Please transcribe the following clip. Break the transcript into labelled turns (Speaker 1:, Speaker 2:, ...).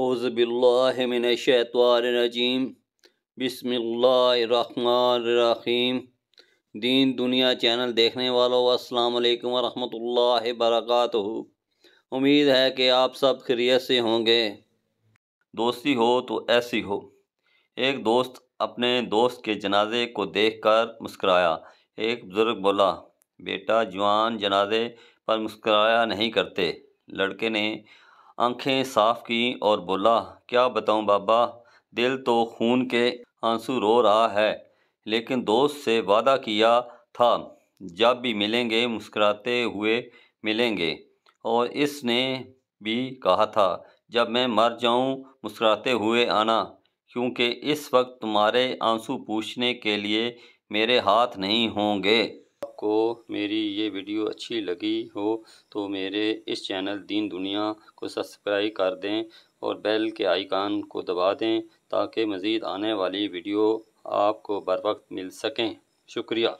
Speaker 1: औज़बिल्लाशतवारजीम बसमीम दीन दुनिया चैनल देखने वालों अस्सलाम वालेकुम वरहमतुल्लाहि वरकत उम्मीद है कि आप सब खैरियत से होंगे दोस्ती हो तो ऐसी हो एक दोस्त अपने दोस्त के जनाजे को देखकर मुस्कराया एक बुज़ुर्ग बोला बेटा जवान जनाजे पर मुस्कराया नहीं करते लड़के ने आंखें साफ की और बोला क्या बताऊं बाबा दिल तो खून के आंसू रो रहा है लेकिन दोस्त से वादा किया था जब भी मिलेंगे मुस्कराते हुए मिलेंगे और इसने भी कहा था जब मैं मर जाऊं मुस्कराते हुए आना क्योंकि इस वक्त तुम्हारे आंसू पूछने के लिए मेरे हाथ नहीं होंगे आपको मेरी ये वीडियो अच्छी लगी हो तो मेरे इस चैनल दीन दुनिया को सब्सक्राइब कर दें और बेल के आइकान को दबा दें ताकि मज़ीद आने वाली वीडियो आपको बर वक्त मिल सकें शुक्रिया